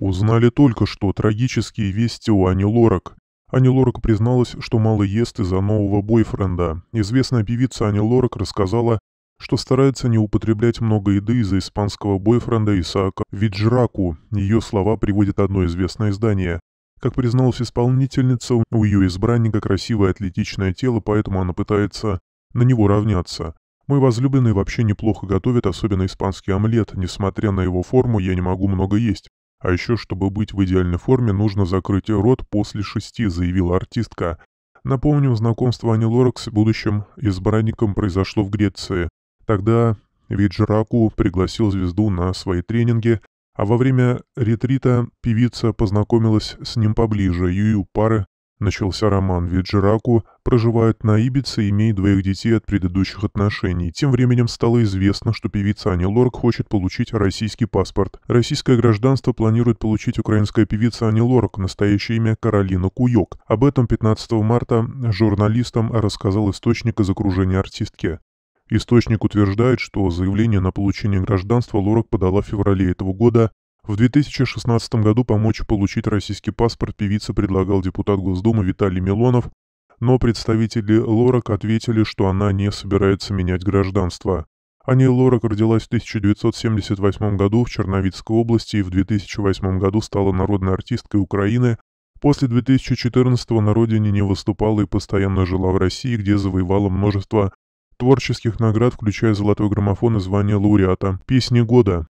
Узнали только, что трагические вести у Ани Лорак. Ани Лорак призналась, что мало ест из-за нового бойфренда. Известная певица Ани Лорак рассказала, что старается не употреблять много еды из-за испанского бойфренда Исаака Виджраку. Ее слова приводит одно известное издание. Как призналась исполнительница, у ее избранника красивое атлетичное тело, поэтому она пытается на него равняться. Мой возлюбленный вообще неплохо готовит, особенно испанский омлет. Несмотря на его форму, я не могу много есть. А еще, чтобы быть в идеальной форме, нужно закрыть рот после шести, заявила артистка. Напомним, знакомство Ани Лорак с будущим избранником произошло в Греции. Тогда Виджраку пригласил звезду на свои тренинги, а во время ретрита певица познакомилась с ним поближе, и у пары Начался роман, ведь проживает на Ибице, имеет двоих детей от предыдущих отношений. Тем временем стало известно, что певица Ани Лорак хочет получить российский паспорт. Российское гражданство планирует получить украинская певица Ани Лорак, настоящее имя Каролина Куёк. Об этом 15 марта журналистам рассказал источник из окружения артистки. Источник утверждает, что заявление на получение гражданства Лорак подала в феврале этого года в 2016 году помочь получить российский паспорт певице предлагал депутат Госдумы Виталий Милонов, но представители Лорак ответили, что она не собирается менять гражданство. Ани Лорак родилась в 1978 году в Черновицкой области и в 2008 году стала народной артисткой Украины. После 2014 на родине не выступала и постоянно жила в России, где завоевала множество творческих наград, включая золотой граммофон и звание лауреата «Песни года».